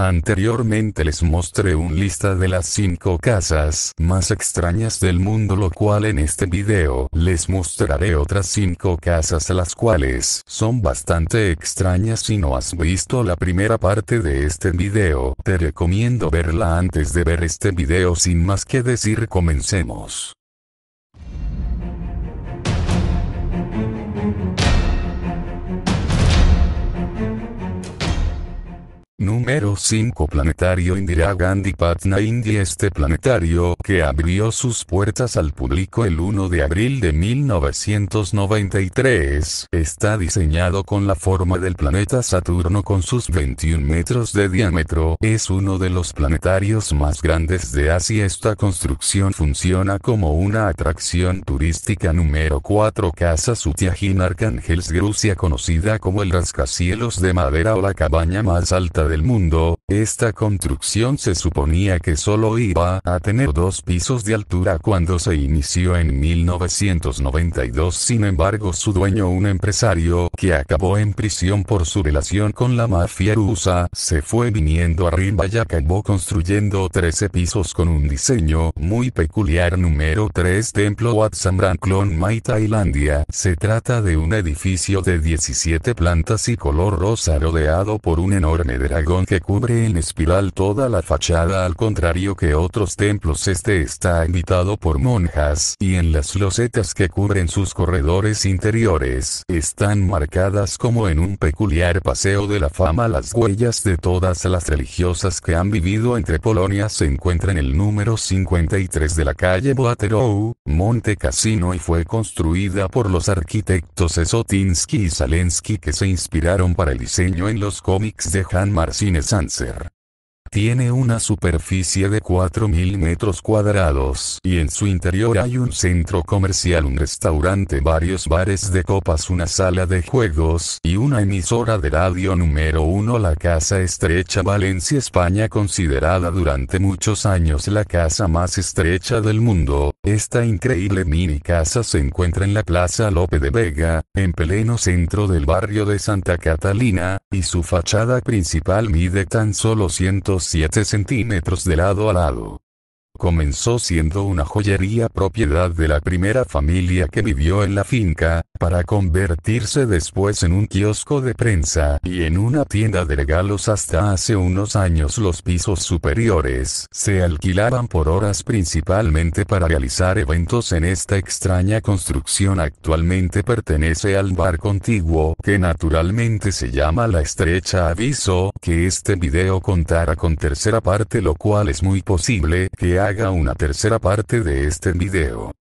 Anteriormente les mostré un lista de las 5 casas más extrañas del mundo lo cual en este video les mostraré otras 5 casas las cuales son bastante extrañas si no has visto la primera parte de este video te recomiendo verla antes de ver este video sin más que decir comencemos. Número 5 Planetario Indira Gandhi Patna India Este planetario que abrió sus puertas al público el 1 de abril de 1993 está diseñado con la forma del planeta Saturno con sus 21 metros de diámetro. Es uno de los planetarios más grandes de Asia. Esta construcción funciona como una atracción turística número 4 Casa Sutiajin Arcángels Grucia conocida como el rascacielos de madera o la cabaña más alta del mundo, esta construcción se suponía que solo iba a tener dos pisos de altura cuando se inició en 1992. Sin embargo, su dueño, un empresario que acabó en prisión por su relación con la mafia rusa, se fue viniendo arriba y acabó construyendo 13 pisos con un diseño muy peculiar. Número 3 Templo Wat Samran Klon Mai, Tailandia. Se trata de un edificio de 17 plantas y color rosa rodeado por un enorme dragón dragón que cubre en espiral toda la fachada al contrario que otros templos este está habitado por monjas y en las losetas que cubren sus corredores interiores están marcadas como en un peculiar paseo de la fama las huellas de todas las religiosas que han vivido entre Polonia se encuentra en el número 53 de la calle Boaterou, Monte Casino y fue construida por los arquitectos Esotinsky y Zalensky que se inspiraron para el diseño en los cómics de Han Cine Sanser. Tiene una superficie de 4.000 metros cuadrados y en su interior hay un centro comercial, un restaurante, varios bares de copas, una sala de juegos y una emisora de radio número uno. La Casa Estrecha Valencia, España, considerada durante muchos años la casa más estrecha del mundo. Esta increíble mini casa se encuentra en la Plaza Lope de Vega, en pleno centro del barrio de Santa Catalina, y su fachada principal mide tan solo 100 7 centímetros de lado a lado. Comenzó siendo una joyería propiedad de la primera familia que vivió en la finca, para convertirse después en un kiosco de prensa y en una tienda de regalos hasta hace unos años los pisos superiores se alquilaban por horas principalmente para realizar eventos en esta extraña construcción actualmente pertenece al bar contiguo que naturalmente se llama La Estrecha aviso que este video contara con tercera parte lo cual es muy posible que haga una tercera parte de este video.